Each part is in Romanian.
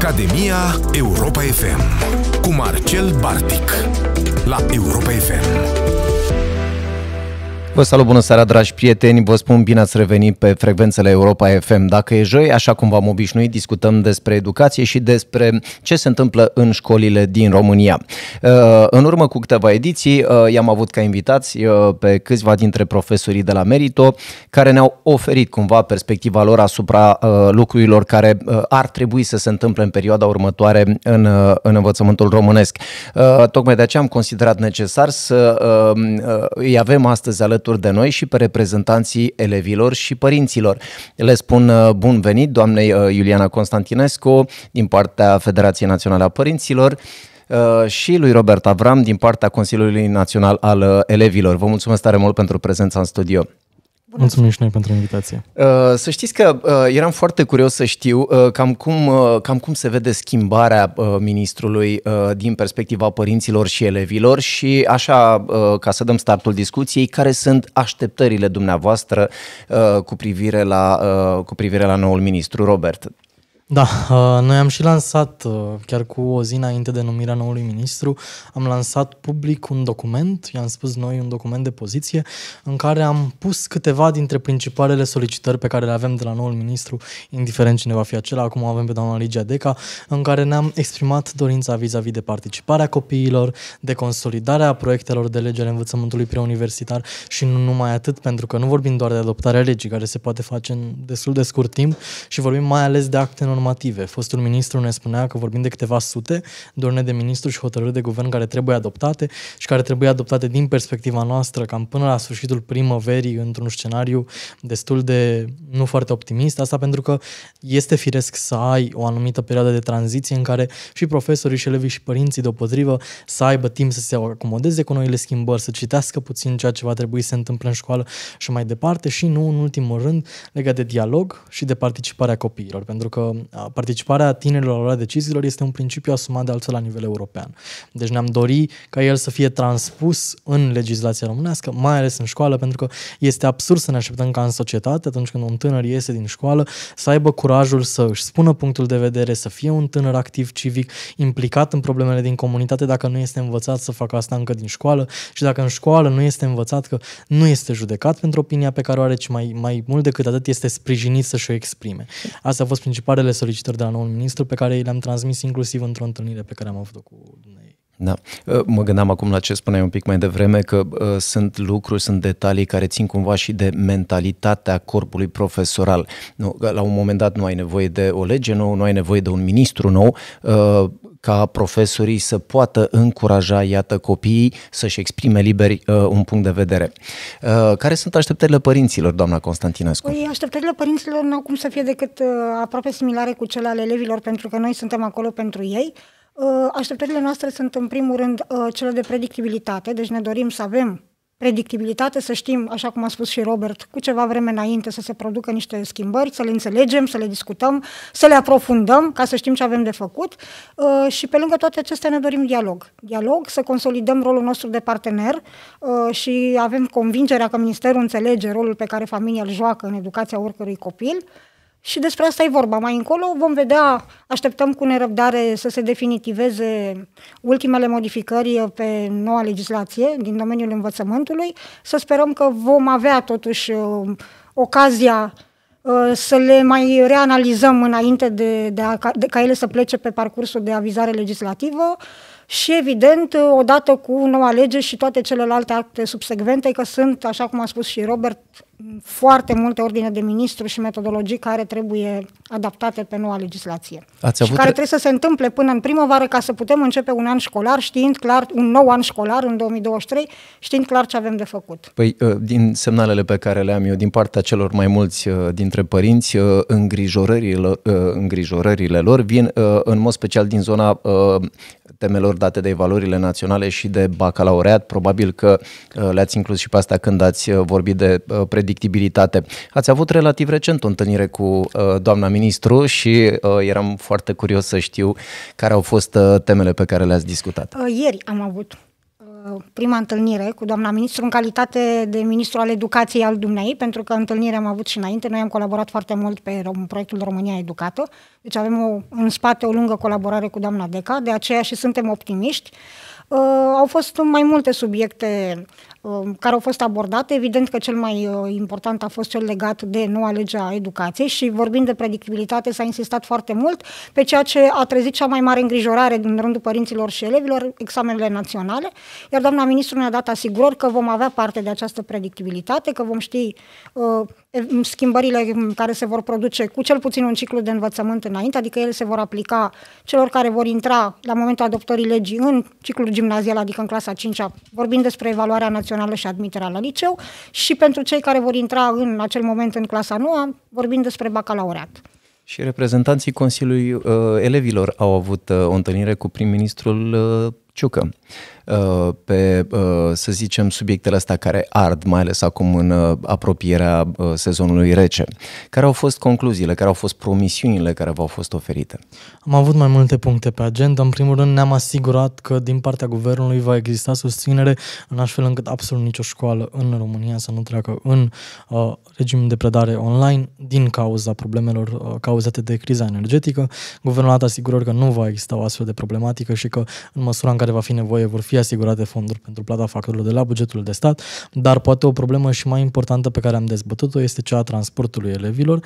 Academia Europa FM cu Marcel Bartic la Europa FM. Vă salut, bună seara, dragi prieteni! Vă spun bine ați revenit pe frecvențele Europa FM. Dacă e joi, așa cum v-am obișnuit, discutăm despre educație și despre ce se întâmplă în școlile din România. Uh, în urmă cu câteva ediții, uh, i-am avut ca invitați uh, pe câțiva dintre profesorii de la Merito, care ne-au oferit cumva perspectiva lor asupra lucrurilor care ar trebui să se întâmple în perioada următoare în, în învățământul românesc. Tocmai de aceea am considerat necesar să îi avem astăzi alături alături de noi și pe reprezentanții elevilor și părinților. Le spun uh, bun venit doamnei uh, Iuliana Constantinescu din partea Federației Naționale a Părinților uh, și lui Robert Avram din partea Consiliului Național al Elevilor. Vă mulțumesc tare mult pentru prezența în studio. Bună Mulțumim și noi pentru invitație. Uh, să știți că uh, eram foarte curios să știu uh, cam cum, cam cum se vede schimbarea ministrului din perspectiva părinților și elevilor și așa, ca să dăm startul discuției, care sunt așteptările dumneavoastră cu privire la, cu privire la noul ministru, Robert? Da, uh, noi am și lansat, uh, chiar cu o zi înainte de numirea noului ministru, am lansat public un document, i-am spus noi un document de poziție, în care am pus câteva dintre principalele solicitări pe care le avem de la noul ministru, indiferent cine va fi acela, acum avem pe doamna Ligia Deca, în care ne-am exprimat dorința vis-a-vis de participarea copiilor, de consolidarea proiectelor de lege ale învățământului preuniversitar și nu numai atât, pentru că nu vorbim doar de adoptarea legii, care se poate face în destul de scurt timp, și vorbim mai ales de acte în normative. Fostul ministru ne spunea că vorbim de câteva sute de ordine de ministru și hotărâri de guvern care trebuie adoptate și care trebuie adoptate din perspectiva noastră, cam până la sfârșitul primăverii, într-un scenariu destul de nu foarte optimist. Asta pentru că este firesc să ai o anumită perioadă de tranziție în care și profesorii și elevii și părinții deopotrivă să aibă timp să se acomodeze cu noile schimbări, să citească puțin ceea ce va trebui să se întâmple în școală și mai departe și nu în ultimul rând legat de dialog și de participarea copiilor, pentru că participarea tinerilor la deciziilor este un principiu asumat de altfel la nivel european. Deci ne-am dori ca el să fie transpus în legislația românească, mai ales în școală, pentru că este absurd să ne așteptăm ca în societate, atunci când un tânăr iese din școală, să aibă curajul să își spună punctul de vedere, să fie un tânăr activ civic, implicat în problemele din comunitate, dacă nu este învățat să facă asta încă din școală și dacă în școală nu este învățat că nu este judecat pentru opinia pe care o are, ci mai, mai mult decât atât este sprijinit să-și o exprime. Astea au fost principalele solicitări de la noul ministru pe care le-am transmis inclusiv într-o întâlnire pe care am avut-o cu dumneavoastră da. Ă, mă gândeam acum la ce spuneai un pic mai devreme, că uh, sunt lucruri, sunt detalii care țin cumva și de mentalitatea corpului profesoral. Nu, la un moment dat nu ai nevoie de o lege nouă, nu ai nevoie de un ministru nou, uh, ca profesorii să poată încuraja, iată, copiii să-și exprime liberi uh, un punct de vedere. Uh, care sunt așteptările părinților, doamna Constantinescu? Păi, așteptările părinților nu au cum să fie decât uh, aproape similare cu cele ale elevilor, pentru că noi suntem acolo pentru ei. Uh, Uh, așteptările noastre sunt în primul rând uh, cele de predictibilitate, deci ne dorim să avem predictibilitate, să știm, așa cum a spus și Robert, cu ceva vreme înainte să se producă niște schimbări, să le înțelegem, să le discutăm, să le aprofundăm ca să știm ce avem de făcut uh, și pe lângă toate acestea ne dorim dialog. Dialog, să consolidăm rolul nostru de partener și avem convingerea că Ministerul înțelege rolul pe care familia îl joacă în educația oricărui copil, și despre asta e vorba. Mai încolo vom vedea, așteptăm cu nerăbdare să se definitiveze ultimele modificări pe noua legislație din domeniul învățământului. Să sperăm că vom avea totuși uh, ocazia uh, să le mai reanalizăm înainte de, de, a, de ca ele să plece pe parcursul de avizare legislativă și evident, odată cu noua lege și toate celelalte acte subsecvente, că sunt, așa cum a spus și Robert, foarte multe ordine de ministru și metodologii care trebuie adaptate pe noua legislație. Ați avut și care trebuie să se întâmple până în primăvară ca să putem începe un an școlar știind clar, un nou an școlar în 2023, știind clar ce avem de făcut. Păi, uh, din semnalele pe care le am eu din partea celor mai mulți uh, dintre părinți, uh, îngrijorările, îngrijorările lor vin în mod special din zona temelor date de valorile naționale și de bacalaureat. Probabil că uh, le-ați inclus și pe asta când ați uh, vorbit de uh, predictibilitate. Ați avut relativ recent o întâlnire cu doamna ministru și eram foarte curios să știu care au fost temele pe care le-ați discutat. Ieri am avut prima întâlnire cu doamna ministru în calitate de ministru al educației al dumnei, pentru că întâlnire am avut și înainte. Noi am colaborat foarte mult pe proiectul România Educată, deci avem o, în spate o lungă colaborare cu doamna Deca, de aceea și suntem optimiști. Uh, au fost mai multe subiecte Um, care au fost abordate. Evident că cel mai uh, important a fost cel legat de noua lege a educației și vorbind de predictibilitate s-a insistat foarte mult pe ceea ce a trezit cea mai mare îngrijorare din rândul părinților și elevilor, examenele naționale, iar doamna ministru ne-a dat asigurări că vom avea parte de această predictibilitate, că vom ști uh, schimbările care se vor produce cu cel puțin un ciclu de învățământ înainte, adică ele se vor aplica celor care vor intra la momentul adoptării legii în ciclul gimnazial, adică în clasa 5 -a, vorbind despre evaluarea națională Națională și admiterea la liceu și pentru cei care vor intra în acel moment în clasa nouă, vorbim despre bacalaureat. Și reprezentanții Consiliului uh, Elevilor au avut uh, o întâlnire cu prim-ministrul uh, ciucă uh, pe, uh, să zicem, subiectele astea care ard, mai ales acum în uh, apropierea sezonului rece. Care au fost concluziile, care au fost promisiunile care v-au fost oferite? Am avut mai multe puncte pe agenda. În primul rând ne-am asigurat că din partea guvernului va exista susținere în așa încât absolut nicio școală în România să nu treacă în uh, regim de predare online din cauza problemelor uh, cauzate de criza energetică. Guvernul a dat asigurări că nu va exista o astfel de problematică și că în măsura în care va fi nevoie vor fi asigurate fonduri pentru plata facturilor de la bugetul de stat, dar poate o problemă și mai importantă pe care am dezbătut-o este cea a transportului elevilor,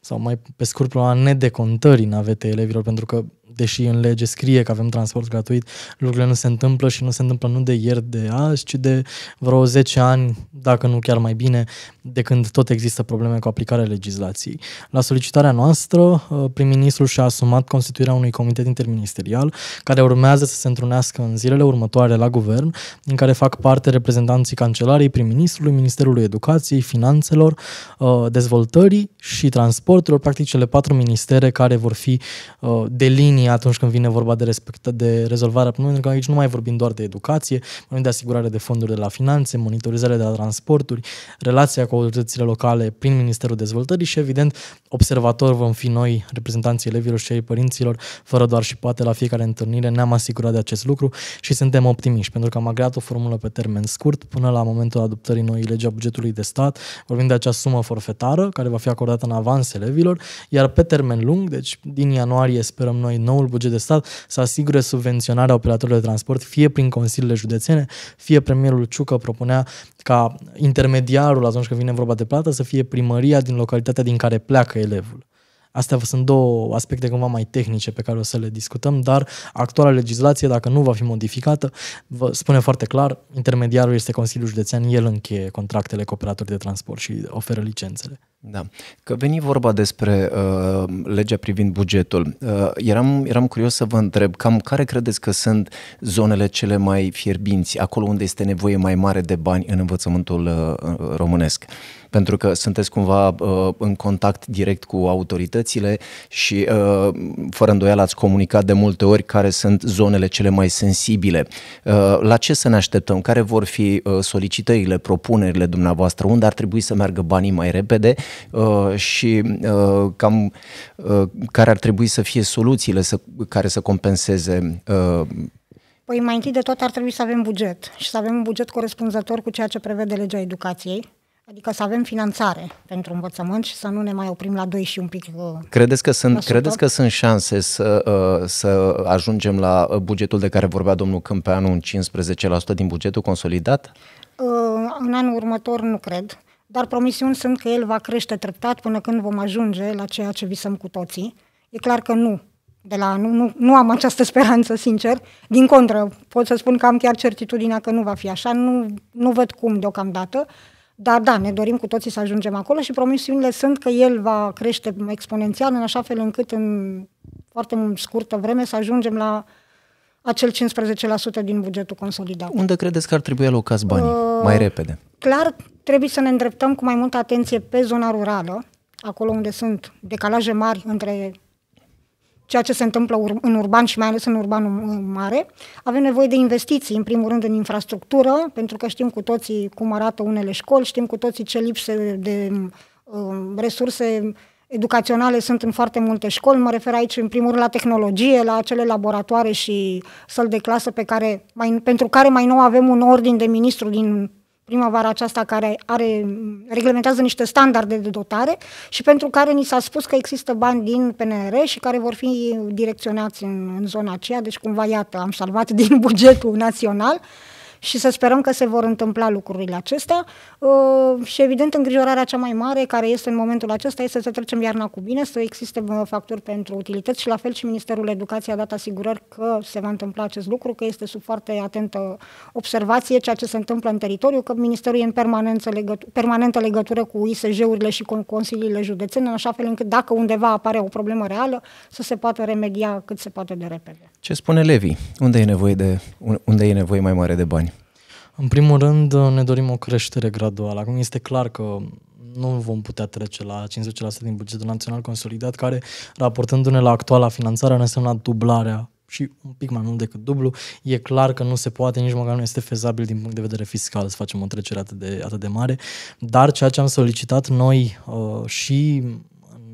sau mai pe scurt problema nedecontării navetei elevilor, pentru că deși în lege scrie că avem transport gratuit, lucrurile nu se întâmplă și nu se întâmplă nu de ieri, de azi, ci de vreo 10 ani, dacă nu chiar mai bine, de când tot există probleme cu aplicarea legislației. La solicitarea noastră, uh, prim-ministrul și-a asumat constituirea unui comitet interministerial care urmează să se întrunească în zilele următoare la guvern, în care fac parte reprezentanții cancelarii Prim-ministrului, Ministerului Educației, Finanțelor, uh, Dezvoltării și Transporturilor, practic cele patru ministere care vor fi uh, de linie România atunci când vine vorba de, respect, de rezolvarea problemelor, pentru că aici nu mai vorbim doar de educație, vorbim de asigurare de fonduri de la finanțe, monitorizare de la transporturi, relația cu autoritățile locale prin Ministerul Dezvoltării și, evident, observator vom fi noi, reprezentanții elevilor și ai părinților, fără doar și poate la fiecare întâlnire ne-am asigurat de acest lucru și suntem optimiști, pentru că am agreat o formulă pe termen scurt până la momentul adoptării noii legea bugetului de stat, vorbim de acea sumă forfetară care va fi acordată în avans elevilor, iar pe termen lung, deci din ianuarie sperăm noi nou noul buget de stat să asigure subvenționarea operatorilor de transport, fie prin consiliile județene, fie premierul Ciucă propunea ca intermediarul atunci când vine vorba de plată să fie primăria din localitatea din care pleacă elevul. Astea sunt două aspecte cumva mai tehnice pe care o să le discutăm, dar actuala legislație, dacă nu va fi modificată, vă spune foarte clar, intermediarul este Consiliul Județean, el încheie contractele cu operatorii de transport și oferă licențele. Da. Că veni vorba despre uh, legea privind bugetul. Uh, eram, eram curios să vă întreb cam care credeți că sunt zonele cele mai fierbinți, acolo unde este nevoie mai mare de bani în învățământul uh, românesc? Pentru că sunteți cumva uh, în contact direct cu autoritățile și uh, fără îndoială ați comunicat de multe ori care sunt zonele cele mai sensibile. Uh, la ce să ne așteptăm? Care vor fi uh, solicitările, propunerile dumneavoastră? Unde ar trebui să meargă banii mai repede? Uh, și uh, cam uh, care ar trebui să fie soluțiile să, care să compenseze uh, Păi mai întâi de tot ar trebui să avem buget și să avem un buget corespunzător cu ceea ce prevede legea educației, adică să avem finanțare pentru învățământ și să nu ne mai oprim la 2 și un pic. Uh, credeți că sunt, credeți că sunt șanse să, uh, să ajungem la bugetul de care vorbea domnul Câmpeanu, un 15% din bugetul consolidat? În anul următor nu cred, dar promisiuni sunt că el va crește treptat până când vom ajunge la ceea ce visăm cu toții. E clar că nu. De la, nu, nu, nu am această speranță, sincer. Din contră, pot să spun că am chiar certitudinea că nu va fi așa. Nu, nu văd cum deocamdată. Dar da, ne dorim cu toții să ajungem acolo și promisiunile sunt că el va crește exponențial în așa fel încât în foarte scurtă vreme să ajungem la acel 15% din bugetul consolidat. Unde credeți că ar trebui alocați banii? Uh, mai repede clar trebuie să ne îndreptăm cu mai multă atenție pe zona rurală, acolo unde sunt decalaje mari între ceea ce se întâmplă ur- în urban și mai ales în urbanul mare. Avem nevoie de investiții, în primul rând, în infrastructură, pentru că știm cu toții cum arată unele școli, știm cu toții ce lipse de uh, resurse educaționale sunt în foarte multe școli. Mă refer aici, în primul rând, la tehnologie, la acele laboratoare și săl de clasă pe care, mai, pentru care mai nou avem un ordin de ministru din primăvara aceasta care are, reglementează niște standarde de dotare și pentru care ni s-a spus că există bani din PNR și care vor fi direcționați în, în zona aceea, deci cumva, iată, am salvat din bugetul național. Uh, și să sperăm că se vor întâmpla lucrurile acestea. Uh, și evident îngrijorarea cea mai mare care este în momentul acesta este să trecem iarna cu bine, să existe uh, facturi pentru utilități și la fel și Ministerul Educației a dat asigurări că se va întâmpla acest lucru, că este sub foarte atentă observație ceea ce se întâmplă în teritoriu, că Ministerul e în permanență legătură, permanentă legătură cu ISJ-urile și cu consiliile județene, în așa fel încât dacă undeva apare o problemă reală, să se poată remedia cât se poate de repede. Ce spune Levi? Unde e nevoie, de, unde e nevoie mai mare de bani? În primul rând, ne dorim o creștere graduală. Acum este clar că nu vom putea trece la 50% din bugetul național consolidat, care, raportându-ne la actuala finanțare, ar însemna dublarea și un pic mai mult decât dublu, e clar că nu se poate, nici măcar nu este fezabil din punct de vedere fiscal să facem o trecere atât de, atât de mare, dar ceea ce am solicitat noi uh, și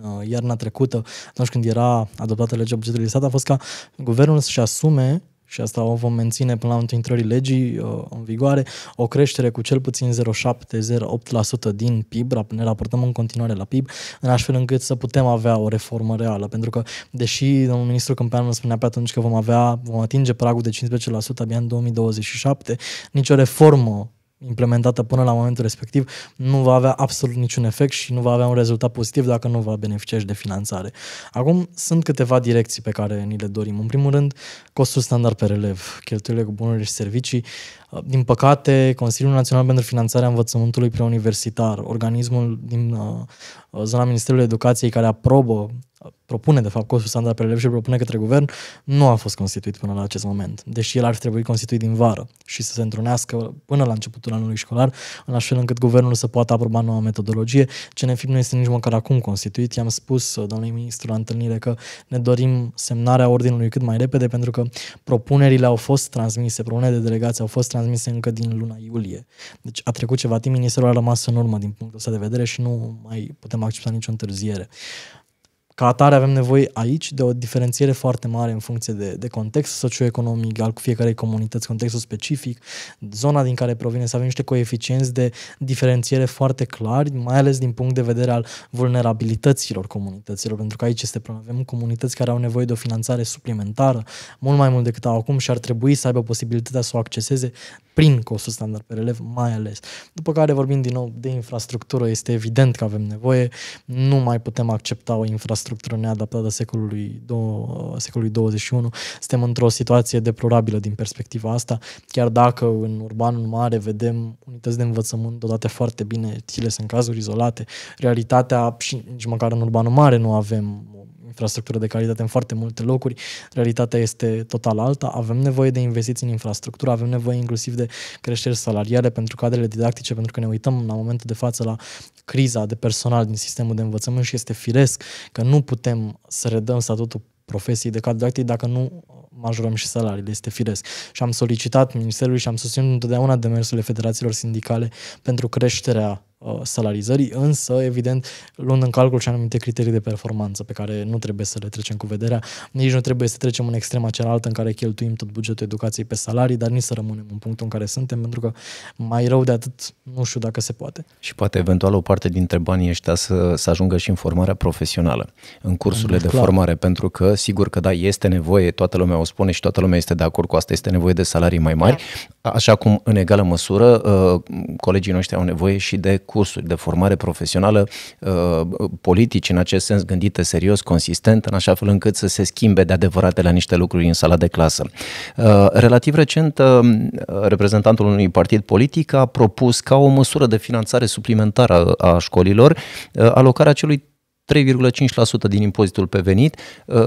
uh, iarna trecută, atunci când era adoptată legea bugetului de stat, a fost ca guvernul să-și asume și asta o vom menține până la intrării legii uh, în vigoare, o creștere cu cel puțin 0,7-0,8% din PIB, ne raportăm în continuare la PIB, în astfel încât să putem avea o reformă reală, pentru că, deși domnul ministru Câmpeanu spunea pe atunci că vom avea, vom atinge pragul de 15% abia în 2027, nicio reformă implementată până la momentul respectiv nu va avea absolut niciun efect și nu va avea un rezultat pozitiv dacă nu va beneficia și de finanțare. Acum sunt câteva direcții pe care ni le dorim. În primul rând, costul standard pe relev, cheltuielile cu bunuri și servicii. Din păcate, Consiliul Național pentru Finanțarea Învățământului Preuniversitar, organismul din uh, zona Ministerului Educației care aprobă propune de fapt costul standard pe elev și propune către guvern, nu a fost constituit până la acest moment, deși el ar trebui constituit din vară și să se întrunească până la începutul anului școlar, în așa fel încât guvernul să poată aproba noua metodologie. CNFIP nu este nici măcar acum constituit. I-am spus uh, domnului ministru la întâlnire că ne dorim semnarea ordinului cât mai repede pentru că propunerile au fost transmise, propunerile de delegație au fost transmise încă din luna iulie. Deci a trecut ceva timp, ministerul a rămas în urmă din punctul ăsta de vedere și nu mai putem accepta nicio întârziere. Uh, ca atare avem nevoie aici de o diferențiere foarte mare în funcție de, de context socioeconomic al fiecarei comunități, contextul specific, zona din care provine, să avem niște coeficienți de diferențiere foarte clari, mai ales din punct de vedere al vulnerabilităților comunităților, pentru că aici este problema. Avem comunități care au nevoie de o finanțare suplimentară, mult mai mult decât au acum și ar trebui să aibă posibilitatea să o acceseze prin costul standard pe relev mai ales. După care vorbim din nou de infrastructură, este evident că avem nevoie, nu mai putem accepta o infrastructură neadaptată secolului, do- secolului 21. Suntem într-o situație deplorabilă din perspectiva asta, chiar dacă în urbanul mare vedem unități de învățământ dodate foarte bine, ele sunt cazuri izolate, realitatea și nici măcar în urbanul mare nu avem infrastructură de calitate în foarte multe locuri. Realitatea este total alta. Avem nevoie de investiții în infrastructură, avem nevoie inclusiv de creșteri salariale pentru cadrele didactice, pentru că ne uităm la momentul de față la criza de personal din sistemul de învățământ și este firesc că nu putem să redăm statutul profesiei de cadru didactic dacă nu majorăm și salariile, este firesc. Și am solicitat Ministerului și am susținut întotdeauna demersurile federațiilor sindicale pentru creșterea Uh, salarizării, însă, evident, luând în calcul și anumite criterii de performanță pe care nu trebuie să le trecem cu vederea, nici nu trebuie să trecem în extrema cealaltă în care cheltuim tot bugetul educației pe salarii, dar nici să rămânem în punctul în care suntem, pentru că mai rău de atât nu știu dacă se poate. Și poate eventual o parte dintre banii ăștia să, să ajungă și în formarea profesională, în cursurile mm, de, de formare, pentru că sigur că da, este nevoie, toată lumea o spune și toată lumea este de acord cu asta, este nevoie de salarii mai mari, da. așa cum în egală măsură uh, colegii noștri au nevoie și de cursuri de formare profesională, uh, politici în acest sens gândite serios, consistent, în așa fel încât să se schimbe de adevărate la niște lucruri în sala de clasă. Uh, relativ recent, uh, reprezentantul unui partid politic a propus ca o măsură de finanțare suplimentară a școlilor alocarea celui 3,5% din impozitul pe venit,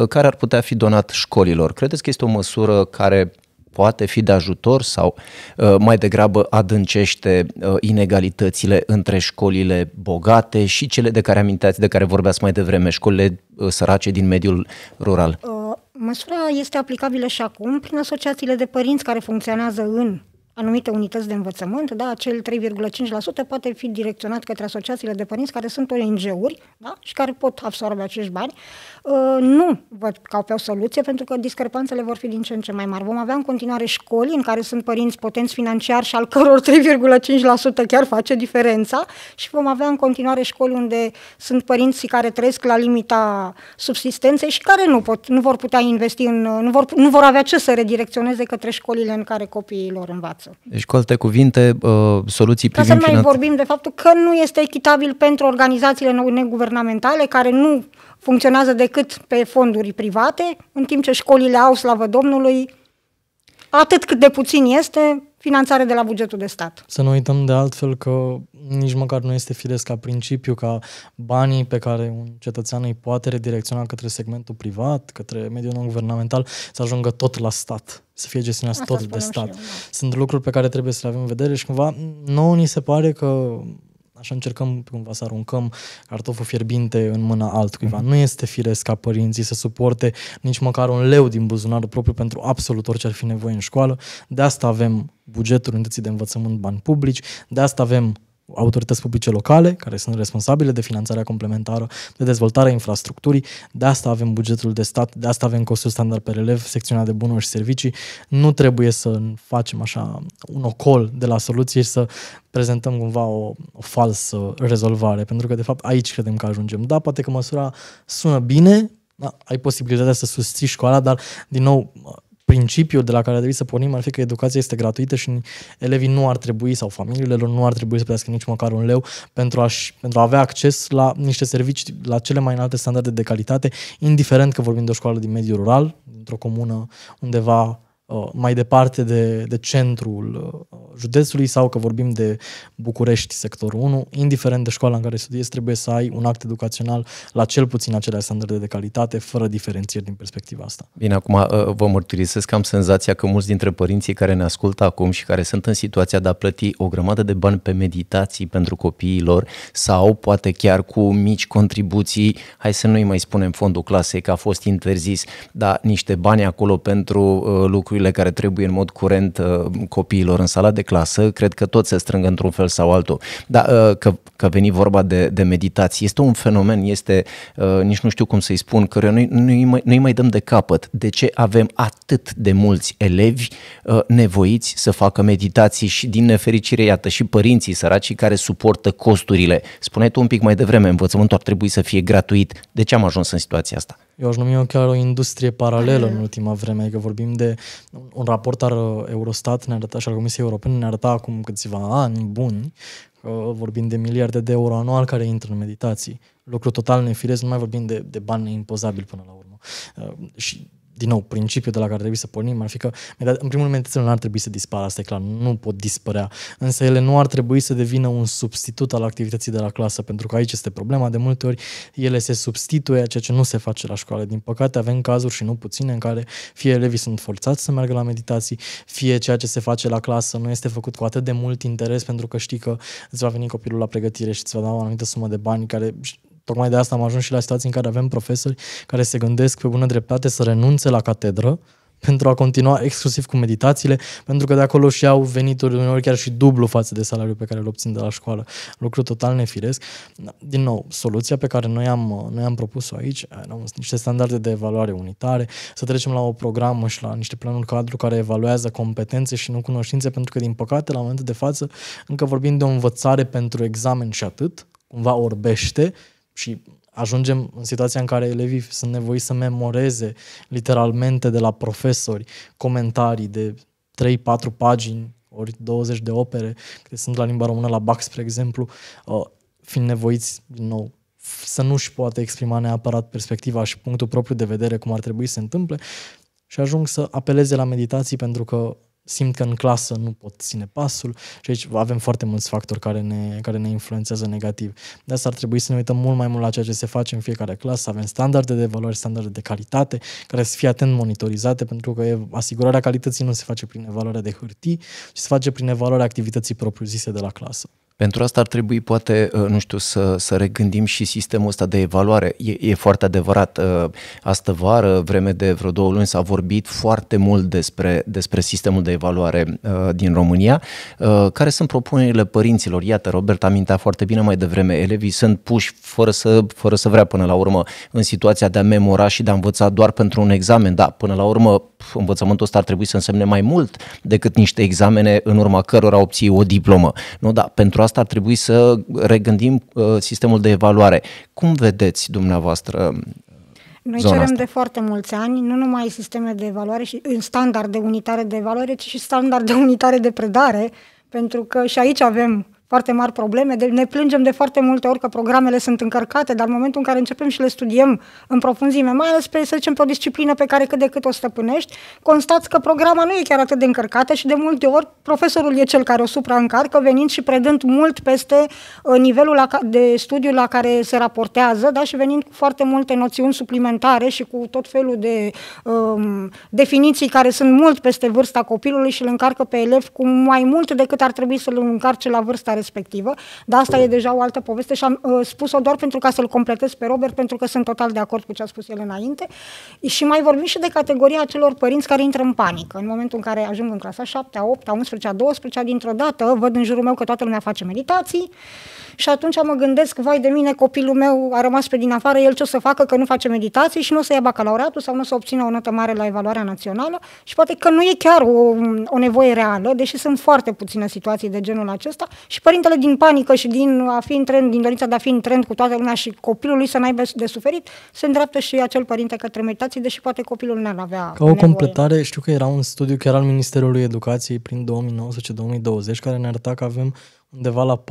care ar putea fi donat școlilor. Credeți că este o măsură care poate fi de ajutor sau uh, mai degrabă adâncește uh, inegalitățile între școlile bogate și cele de care aminteați, de care vorbeați mai devreme, școlile uh, sărace din mediul rural? Măsura este aplicabilă și acum prin asociațiile de părinți care funcționează în anumite unități de învățământ, da, acel 3,5% poate fi direcționat către asociațiile de părinți care sunt ONG-uri da, și care pot absorbe acești bani. Uh, nu văd ca pe o soluție pentru că discrepanțele vor fi din ce în ce mai mari. Vom avea în continuare școli în care sunt părinți potenți financiar și al căror 3,5% chiar face diferența și vom avea în continuare școli unde sunt părinții care trăiesc la limita subsistenței și care nu, pot, nu vor putea investi în, nu vor, nu vor avea ce să redirecționeze către școlile în care copiii lor învață viață. Deci, cu alte cuvinte, uh, soluții privind... Ca să mai vorbim de faptul că nu este echitabil pentru organizațiile neguvernamentale care nu funcționează decât pe fonduri private, în timp ce școlile au, slavă Domnului, atât cât de puțin este, finanțare de la bugetul de stat. Să nu uităm de altfel că nici măcar nu este firesc ca principiu ca banii pe care un cetățean îi poate redirecționa către segmentul privat, către mediul non-guvernamental, să ajungă tot la stat, să fie gestionați tot de stat. Eu, da. Sunt lucruri pe care trebuie să le avem în vedere și cumva nouă ni se pare că Așa încercăm cumva să aruncăm cartoful fierbinte în mâna altcuiva. Mm-hmm. Nu este firesc ca părinții să suporte nici măcar un leu din buzunarul propriu pentru absolut orice ar fi nevoie în școală. De asta avem bugetul unității de învățământ bani publici, de asta avem autorități publice locale, care sunt responsabile de finanțarea complementară, de dezvoltarea infrastructurii. De asta avem bugetul de stat, de asta avem costul standard pe relev, secțiunea de bunuri și servicii. Nu trebuie să facem așa un ocol de la soluție și să prezentăm cumva o, o falsă rezolvare, pentru că de fapt aici credem că ajungem. Da, poate că măsura sună bine, da, ai posibilitatea să susții școala, dar din nou principiul de la care trebuie să pornim ar fi că educația este gratuită și elevii nu ar trebui sau familiile lor nu ar trebui să plătească nici măcar un leu pentru, a pentru a avea acces la niște servicii la cele mai înalte standarde de calitate, indiferent că vorbim de o școală din mediul rural, într-o comună undeva Uh, mai departe de, de centrul uh, județului sau că vorbim de București, sectorul 1, indiferent de școala în care studiezi, trebuie să ai un act educațional la cel puțin aceleași standarde de calitate, fără diferențieri din perspectiva asta. Bine, acum uh, vă mărturisesc că am senzația că mulți dintre părinții care ne ascultă acum și care sunt în situația de a plăti o grămadă de bani pe meditații pentru copiii lor sau poate chiar cu mici contribuții, hai să nu-i mai spunem fondul clasei că a fost interzis, dar niște bani acolo pentru lucruri lucrurile care trebuie în mod curent uh, copiilor în sala de clasă, cred că tot se strâng într-un fel sau altul. Dar uh, că, că veni vorba de, de meditații, este un fenomen, este, uh, nici nu știu cum să-i spun, că noi, noi, mai, noi mai dăm de capăt. De ce avem atât de mulți elevi nevoiți să facă meditații și din nefericire, iată, și părinții săraci care suportă costurile. Spuneai tu un pic mai devreme, învățământul ar trebui să fie gratuit. De ce am ajuns în situația asta? Eu aș numi eu chiar o industrie paralelă ah. în ultima vreme, adică vorbim de un raport al uh, Eurostat ne arăta, și al Comisiei Europene ne arăta acum câțiva ani buni, vorbim de miliarde de euro anual care intră în meditații. Lucru total nefiresc, nu mai vorbim de, de bani impozabil până la urmă. Uh, și din nou, principiul de la care trebuie să pornim ar fi că, în primul rând, meditațiile nu ar trebui să dispară, asta e clar, nu pot dispărea, însă ele nu ar trebui să devină un substitut al activității de la clasă, pentru că aici este problema, de multe ori ele se substituie a ceea ce nu se face la școală. Din păcate, avem cazuri și nu puține în care fie elevii sunt forțați să meargă la meditații, fie ceea ce se face la clasă nu este făcut cu atât de mult interes pentru că știi că îți va veni copilul la pregătire și îți va da o anumită sumă de bani care Tocmai de asta am ajuns și la situații în care avem profesori care se gândesc pe bună dreptate să renunțe la catedră pentru a continua exclusiv cu meditațiile, pentru că de acolo și au venituri uneori chiar și dublu față de salariul pe care îl obțin de la școală. Lucru total nefiresc. Din nou, soluția pe care noi am, noi am propus-o aici, erau niște standarde de evaluare unitare, să trecem la o programă și la niște planuri cadru care evaluează competențe și nu cunoștințe, pentru că, din păcate, la momentul de față, încă vorbim de o învățare pentru examen și atât, cumva orbește, și ajungem în situația în care elevii sunt nevoiți să memoreze literalmente de la profesori comentarii de 3-4 pagini ori 20 de opere, care sunt la limba română la Bach, spre exemplu, uh, fiind nevoiți, din nou, să nu-și poate exprima neapărat perspectiva și punctul propriu de vedere cum ar trebui să se întâmple și ajung să apeleze la meditații pentru că simt că în clasă nu pot ține pasul și aici avem foarte mulți factori care ne, care ne influențează negativ. De asta ar trebui să ne uităm mult mai mult la ceea ce se face în fiecare clasă, avem standarde de valori, standarde de calitate, care să fie atent monitorizate, pentru că asigurarea calității nu se face prin evaluarea de hârtii, ci se face prin evaluarea activității propriu-zise de la clasă. Pentru asta ar trebui poate, uh, nu știu, să, să regândim și sistemul ăsta de evaluare. E, e foarte adevărat, uh, astă vară, vreme de vreo două luni, s-a vorbit foarte mult despre, despre sistemul de evaluare uh, din România. Care sunt propunerile părinților? Iată, Robert amintea foarte bine mai devreme, elevii sunt puși fără să, fără să vrea până la urmă în situația de a memora și de a învăța doar pentru un examen. Da, până la urmă învățământul ăsta ar trebui să însemne mai mult decât niște examene în urma cărora obții o diplomă. Nu, dar pentru asta ar trebui să regândim uh, sistemul de evaluare. Cum vedeți dumneavoastră uh, noi zona cerem asta. de foarte mulți ani nu numai sisteme de evaluare și standarde unitare de evaluare, ci și standarde unitare de predare, pentru că și aici avem foarte mari probleme. De, deci ne plângem de foarte multe ori că programele sunt încărcate, dar în momentul în care începem și le studiem în profunzime, mai ales pe, să zicem, pe o disciplină pe care cât de cât o stăpânești, constați că programa nu e chiar atât de încărcată și de multe ori profesorul e cel care o supraîncarcă, venind și predând mult peste uh, nivelul de studiu la care se raportează da? și venind cu foarte multe noțiuni suplimentare și cu tot felul de um, definiții care sunt mult peste vârsta copilului și îl încarcă pe elev cu mai mult decât ar trebui să îl încarce la vârsta respectivă, dar asta e deja o altă poveste și am uh, spus-o doar pentru ca să-l completez pe Robert, pentru că sunt total de acord cu ce a spus el înainte. Și mai vorbim și de categoria celor părinți care intră în panică. În momentul în care ajung în clasa 7, 8, 11, 12, dintr-o dată văd în jurul meu că toată lumea face meditații, și atunci mă gândesc, vai de mine, copilul meu a rămas pe din afară, el ce o să facă că nu face meditații și nu o să ia bacalaureatul sau nu o să obțină o notă mare la evaluarea națională și poate că nu e chiar o, o nevoie reală, deși sunt foarte puține situații de genul acesta și părintele din panică și din a fi în trend, din dorința de a fi în trend cu toată lumea și copilul lui să n-aibă de suferit, se îndreaptă și acel părinte către meditații, deși poate copilul n-ar avea Ca o nevoie. completare, știu că era un studiu chiar al Ministerului Educației prin 2019-2020 care ne arăta că avem undeva la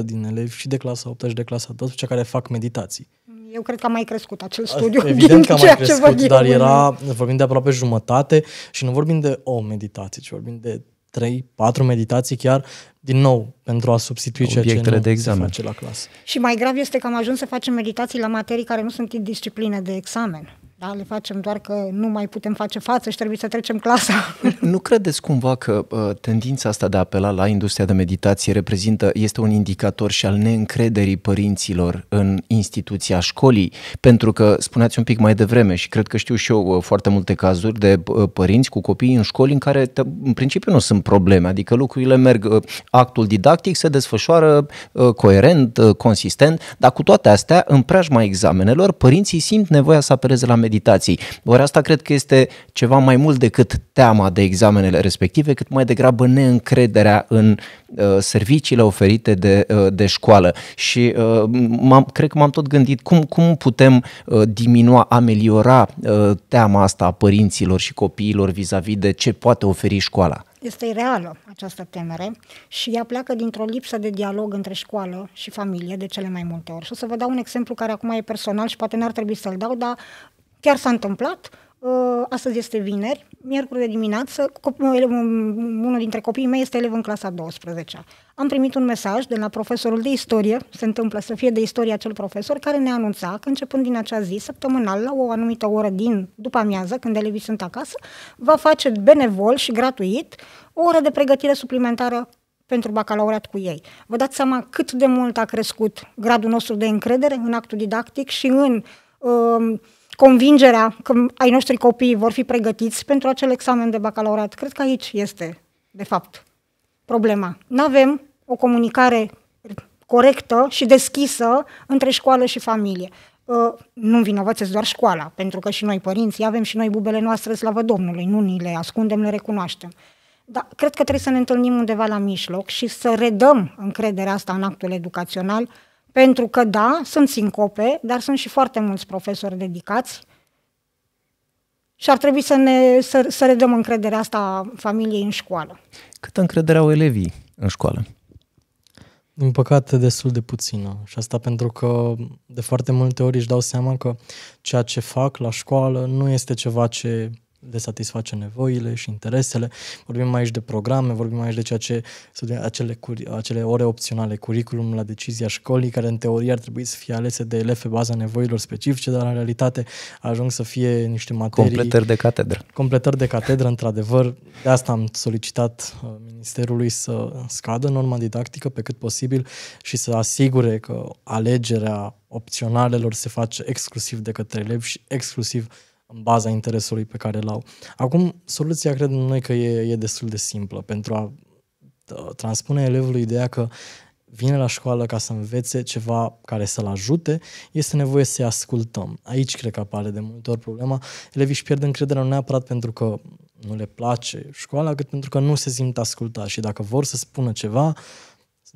40% din elevi și de clasa 8 și de clasa 12 care fac meditații. Eu cred că a mai crescut acel studiu. Evident că a mai crescut, dar era, vorbim de aproape jumătate și nu vorbim de o meditație, ci vorbim de 3, 4 meditații chiar, din nou, pentru a substitui ceea ce de examen. se face la clasă. Și mai grav este că am ajuns să facem meditații la materii care nu sunt discipline de examen. Da, le facem doar că nu mai putem face față și trebuie să trecem clasa. Nu credeți cumva că uh, tendința asta de a apela la industria de meditație reprezintă, este un indicator și al neîncrederii părinților în instituția școlii? Pentru că spuneați un pic mai devreme și cred că știu și eu uh, foarte multe cazuri de uh, părinți cu copii în școli în care te, în principiu nu sunt probleme, adică lucrurile merg, uh, actul didactic se desfășoară uh, coerent, uh, consistent, dar cu toate astea, în preajma examenelor, părinții simt nevoia să apeleze la meditație meditații. Ori asta cred că este ceva mai mult decât teama de examenele respective, cât mai degrabă neîncrederea în uh, serviciile oferite de, uh, de școală. Și uh, m-am, cred că m-am tot gândit cum, cum putem uh, diminua, ameliora uh, teama asta a părinților și copiilor vis-a-vis de ce poate oferi școala. Este reală această temere și ea pleacă dintr-o lipsă de dialog între școală și familie de cele mai multe ori. Și o să vă dau un exemplu care acum e personal și poate n-ar trebui să-l dau, dar Chiar s-a întâmplat, uh, astăzi este vineri, miercuri de dimineață, unul dintre copiii mei este elev în clasa 12 Am primit un mesaj de la profesorul de istorie, se întâmplă să fie de istorie acel profesor, care ne anunța că începând din acea zi, săptămânal, la o anumită oră din după amiază, când elevii sunt acasă, va face benevol și gratuit o oră de pregătire suplimentară pentru bacalaureat cu ei. Vă dați seama cât de mult a crescut gradul nostru de încredere în actul didactic și în uh, convingerea că ai noștri copii vor fi pregătiți pentru acel examen de bacalaureat. Cred că aici este, de fapt, problema. Nu avem o comunicare corectă și deschisă între școală și familie. Ă, nu vinovățesc doar școala, pentru că și noi părinții avem și noi bubele noastre, slavă Domnului, nu ni le ascundem, le recunoaștem. Dar cred că trebuie să ne întâlnim undeva la mijloc și să redăm încrederea asta în actul educațional, pentru că, da, sunt sincope, dar sunt și foarte mulți profesori dedicați și ar trebui să, ne, să, să redăm încrederea asta familiei în școală. Câtă încredere au elevii în școală? Din păcate, destul de puțină. Și asta pentru că de foarte multe ori își dau seama că ceea ce fac la școală nu este ceva ce de satisface nevoile și interesele. Vorbim aici de programe, vorbim aici de ceea ce sunt acele, acele ore opționale, curriculum la decizia școlii, care în teorie ar trebui să fie alese de elefe baza nevoilor specifice, dar în realitate ajung să fie niște materii... Completări de catedră. Completări de catedră, într-adevăr. De asta am solicitat uh, Ministerului să scadă norma didactică pe cât posibil și să asigure că alegerea opționalelor se face exclusiv de către elevi și exclusiv în baza interesului pe care îl au. Acum, soluția cred în noi că e, e destul de simplă pentru a ă, transpune elevului ideea că vine la școală ca să învețe ceva care să-l ajute, este nevoie să-i ascultăm. Aici cred că apare de multe ori problema. Elevii își pierd încrederea nu neapărat pentru că nu le place școala, cât pentru că nu se simt ascultați și dacă vor să spună ceva,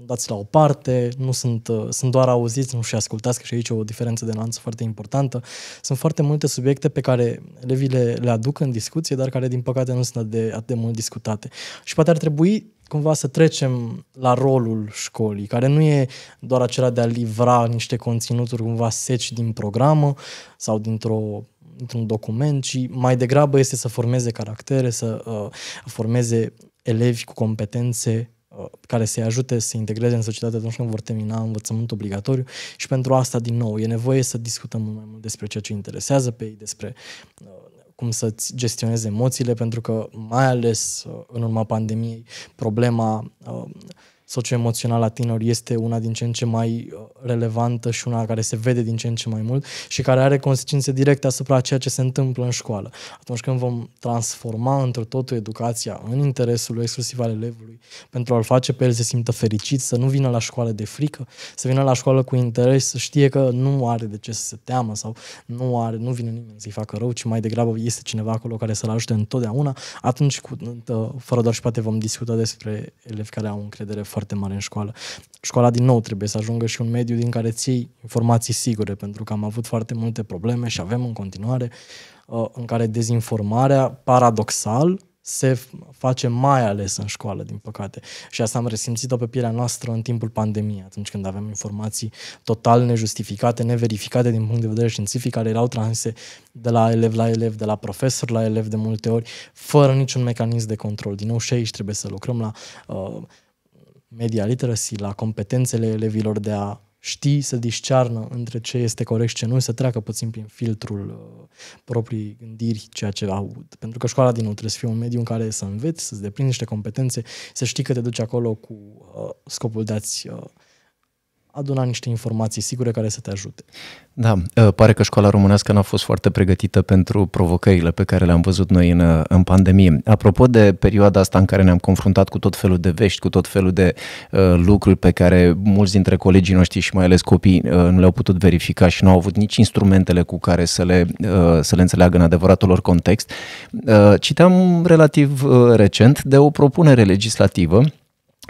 dați la o parte, nu sunt, uh, sunt doar auziți, nu și ascultați, că și aici e o diferență de nuanță foarte importantă. Sunt foarte multe subiecte pe care elevii le, le aduc în discuție, dar care din păcate nu sunt de, atât de mult discutate. Și poate ar trebui cumva să trecem la rolul școlii, care nu e doar acela de a livra niște conținuturi cumva seci din programă sau dintr-o într-un document, ci mai degrabă este să formeze caractere, să uh, formeze elevi cu competențe Uh, care să-i ajute să se integreze în societate atunci când vor termina învățământul obligatoriu și pentru asta, din nou, e nevoie să discutăm mai mult despre ceea ce interesează pe ei, despre uh, cum să-ți gestionezi emoțiile, pentru că, mai ales uh, în urma pandemiei, problema uh, socioemoțional la tineri este una din ce în ce mai uh, relevantă și una care se vede din ce în ce mai mult și care are consecințe directe asupra ceea ce se întâmplă în școală. Atunci când vom transforma într totul educația în interesul exclusiv al elevului, pentru a-l face pe el să se simtă fericit, să nu vină la școală de frică, să vină la școală cu interes, să știe că nu are de ce să se teamă sau nu are, nu vine nimeni să-i facă rău, ci mai degrabă este cineva acolo care să-l ajute întotdeauna, atunci, cu, uh, fără doar și poate, vom discuta despre elevi care au încredere foarte mare în școală. Școala din nou trebuie să ajungă și un mediu din care ții informații sigure, pentru că am avut foarte multe probleme și avem în continuare uh, în care dezinformarea, paradoxal, se face mai ales în școală, din păcate. Și asta am resimțit-o pe pielea noastră în timpul pandemiei, atunci când aveam informații total nejustificate, neverificate din punct de vedere științific, care erau transe de la elev la elev, de la profesor la elev de multe ori, fără niciun mecanism de control. Din nou și aici trebuie să lucrăm la uh, media literacy, la competențele elevilor de a ști să discearnă între ce este corect și ce nu, să treacă puțin prin filtrul uh, proprii gândiri, ceea ce aud. Pentru că școala din nou trebuie să fie un mediu în care să înveți, să-ți deprinzi niște competențe, să știi că te duci acolo cu uh, scopul de a-ți uh, aduna niște informații sigure care să te ajute. Da, ă, pare că școala românească n-a fost foarte pregătită pentru provocările pe care le-am văzut noi în, în pandemie. Apropo de perioada asta în care ne-am confruntat cu tot felul de vești, cu tot felul de uh, lucruri pe care mulți dintre colegii noștri și mai ales copii uh, nu le-au putut verifica și nu au avut nici instrumentele cu care să le, uh, să le înțeleagă în adevăratul lor context, uh, citeam relativ uh, recent de o propunere legislativă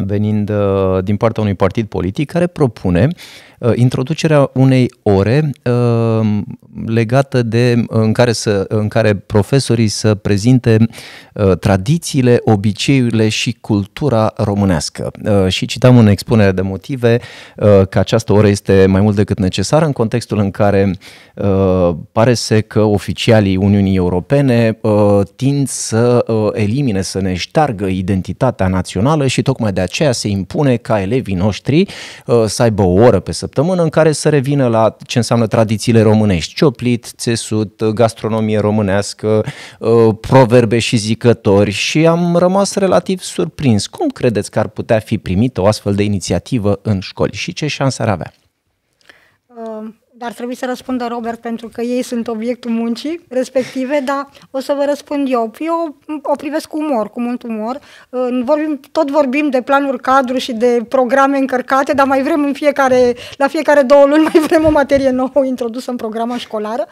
venind uh, din partea unui partid politic care propune Uh, introducerea unei ore uh, legată de uh, în care, să, în care profesorii să prezinte tradițiile, obiceiurile și cultura românească. Și citam în expunere de motive că această oră este mai mult decât necesară în contextul în care pare să că oficialii Uniunii Europene tind să elimine, să ne ștargă identitatea națională și tocmai de aceea se impune ca elevii noștri să aibă o oră pe să săptămână în care să revină la ce înseamnă tradițiile românești. Cioplit, țesut, gastronomie românească, ă, proverbe și zicători și am rămas relativ surprins. Cum credeți că ar putea fi primită o astfel de inițiativă în școli și ce șanse ar avea? Dar trebuie să răspundă Robert pentru că ei sunt obiectul muncii respective, dar o să vă răspund eu. Eu o privesc cu umor, cu mult umor. Vorbim, tot vorbim de planuri cadru și de programe încărcate, dar mai vrem în fiecare, la fiecare două luni mai vrem o materie nouă introdusă în programa școlară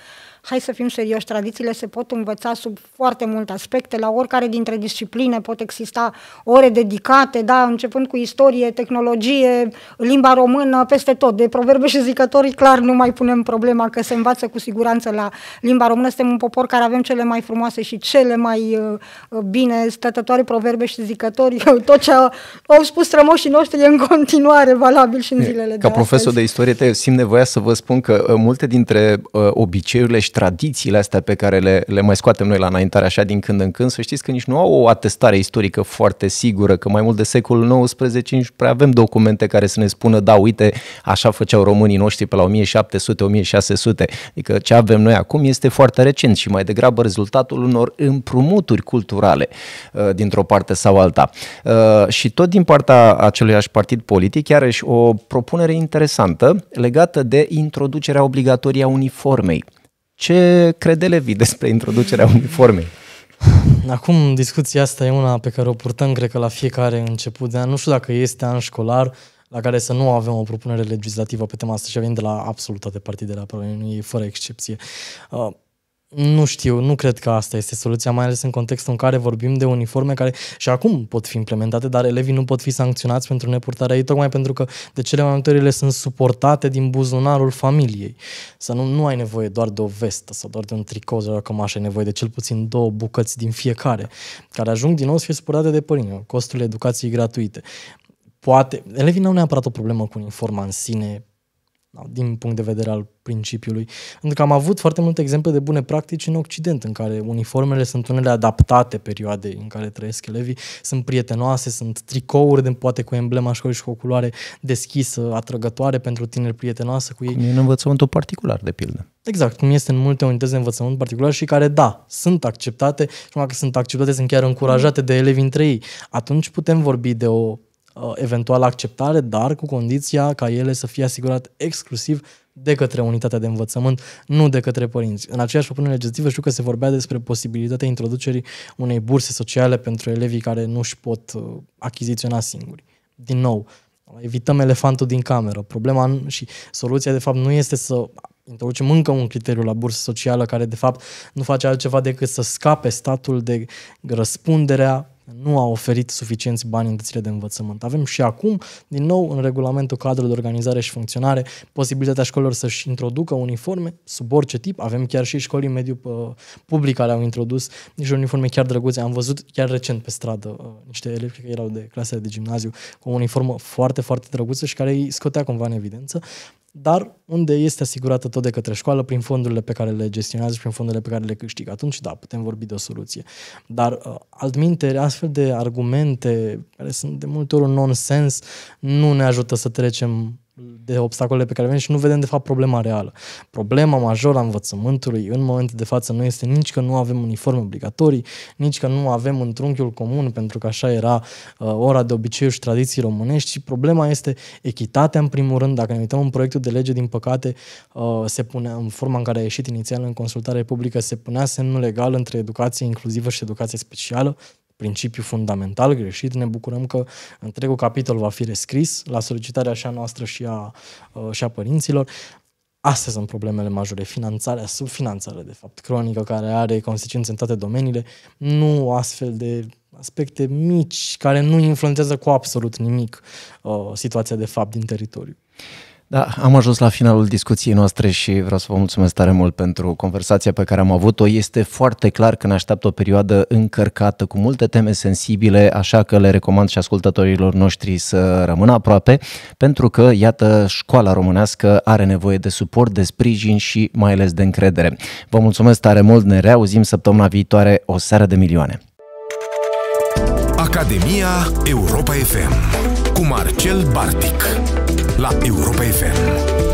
hai să fim serioși, tradițiile se pot învăța sub foarte multe aspecte, la oricare dintre discipline pot exista ore dedicate, da, începând cu istorie, tehnologie, limba română, peste tot. De proverbe și zicători, clar, nu mai punem problema că se învață cu siguranță la limba română. Suntem un popor care avem cele mai frumoase și cele mai uh, uh bine stătătoare proverbe și zicători. Tot ce au spus strămoșii noștri e în continuare valabil și în zilele Ca de profesor astăzi. de istorie, te simt nevoia să vă spun că uh, multe dintre uh, obiceiurile și tradițiile astea pe care le, le mai scoatem noi la înaintare așa din când în când, să știți că nici nu au o atestare istorică foarte sigură, că mai mult de secolul XIX nici prea avem documente care să ne spună, da, uite, așa făceau românii noștri pe la 1700-1600, adică ce avem noi acum este foarte recent și mai degrabă rezultatul unor împrumuturi culturale uh, dintr-o parte sau alta. Uh, și tot din partea aceluiași partid politic, iarăși o propunere interesantă legată de introducerea obligatorie a uniformei. Ce credele vii despre introducerea uniformei? Acum discuția asta e una pe care o purtăm, cred că la fiecare început de an. Nu știu dacă este an școlar la care să nu avem o propunere legislativă pe tema asta și avem de la absolut toate partidele, aproape nu e fără excepție. Uh, nu știu, nu cred că asta este soluția, mai ales în contextul în care vorbim de uniforme care și acum pot fi implementate, dar elevii nu pot fi sancționați pentru nepurtarea ei, tocmai pentru că de cele mai multe ori ele sunt suportate din buzunarul familiei. Să nu, nu ai nevoie doar de o vestă sau doar de un tricou sau o cămașă, ai nevoie de cel puțin două bucăți din fiecare, care ajung din nou să fie suportate de părinți, costurile educației gratuite. Poate, elevii nu au neapărat o problemă cu uniforma în sine, din punct de vedere al principiului. Pentru că am avut foarte multe exemple de bune practici în Occident, în care uniformele sunt unele adaptate perioadei în care trăiesc elevii, sunt prietenoase, sunt tricouri, de, poate cu emblema școlii și cu o culoare deschisă, atrăgătoare pentru tineri, prietenoasă cu ei. Cum e în învățământul particular, de pildă. Exact, cum este în multe unități de învățământ particular și care, da, sunt acceptate și numai că sunt acceptate, sunt chiar încurajate de elevi între ei. Atunci putem vorbi de o Uh, eventual acceptare, dar cu condiția ca ele să fie asigurat exclusiv de către unitatea de învățământ, nu de către părinți. În aceeași propunere legislativă știu că se vorbea despre posibilitatea introducerii unei burse sociale pentru elevii care nu își pot uh, achiziționa singuri. Din nou, evităm elefantul din cameră. Problema și soluția, de fapt, nu este să introducem încă un criteriu la bursă socială care de fapt nu face altceva decât să scape statul de răspunderea nu a oferit suficienți bani în de învățământ. Avem și acum, din nou, în regulamentul cadrul de organizare și funcționare, posibilitatea școlilor să-și introducă uniforme sub orice tip. Avem chiar și școlii mediu uh, public care au introdus niște uniforme chiar drăguțe. Am văzut chiar recent pe stradă uh, niște elevi, care erau de clasele de gimnaziu, cu o uniformă foarte, foarte drăguță și care îi scotea cumva în evidență dar unde este asigurată tot de către școală prin fondurile pe care le gestionează și prin fondurile pe care le câștigă. Atunci, da, putem vorbi de o soluție. Dar, uh, altminte, astfel de argumente, care sunt de multe ori un nonsens, nu ne ajută să trecem de obstacole pe care le avem și nu vedem de fapt problema reală. Problema majoră a învățământului în momentul de față nu este nici că nu avem uniforme obligatorii, nici că nu avem un trunchiul comun pentru că așa era uh, ora de obicei și tradiții românești, ci problema este echitatea în primul rând. Dacă ne uităm în proiectul de lege, din păcate, uh, se pune în forma în care a ieșit inițial în consultare publică, se punea semnul legal între educație inclusivă și educație specială, principiu fundamental greșit. Ne bucurăm că întregul capitol va fi rescris la solicitarea și a noastră și a, uh, și a părinților. Astea sunt problemele majore, finanțarea, subfinanțarea, de fapt, cronică, care are consecințe în toate domeniile, nu astfel de aspecte mici care nu influențează cu absolut nimic uh, situația de fapt din teritoriu. Da, am ajuns la finalul discuției noastre și vreau să vă mulțumesc tare mult pentru conversația pe care am avut-o. Este foarte clar că ne așteaptă o perioadă încărcată cu multe teme sensibile, așa că le recomand și ascultătorilor noștri să rămână aproape, pentru că, iată, școala românească are nevoie de suport, de sprijin și mai ales de încredere. Vă mulțumesc tare mult, ne reauzim săptămâna viitoare, o seară de milioane. Academia Europa FM cu Marcel Bartic la Europa FM.